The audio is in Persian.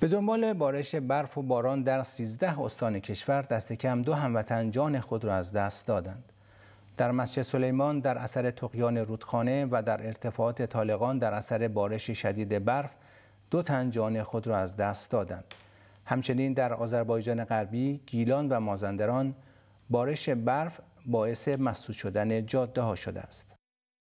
به دنبال بارش برف و باران در 13 استان کشور دست کم دو هموطن جان خود را از دست دادند. در مسجد سلیمان در اثر تقیان رودخانه و در ارتفاعات طالقان در اثر بارش شدید برف دو تن جان خود را از دست دادند. همچنین در آذربایجان غربی، گیلان و مازندران بارش برف باعث مسدود شدن جاده ها شده است.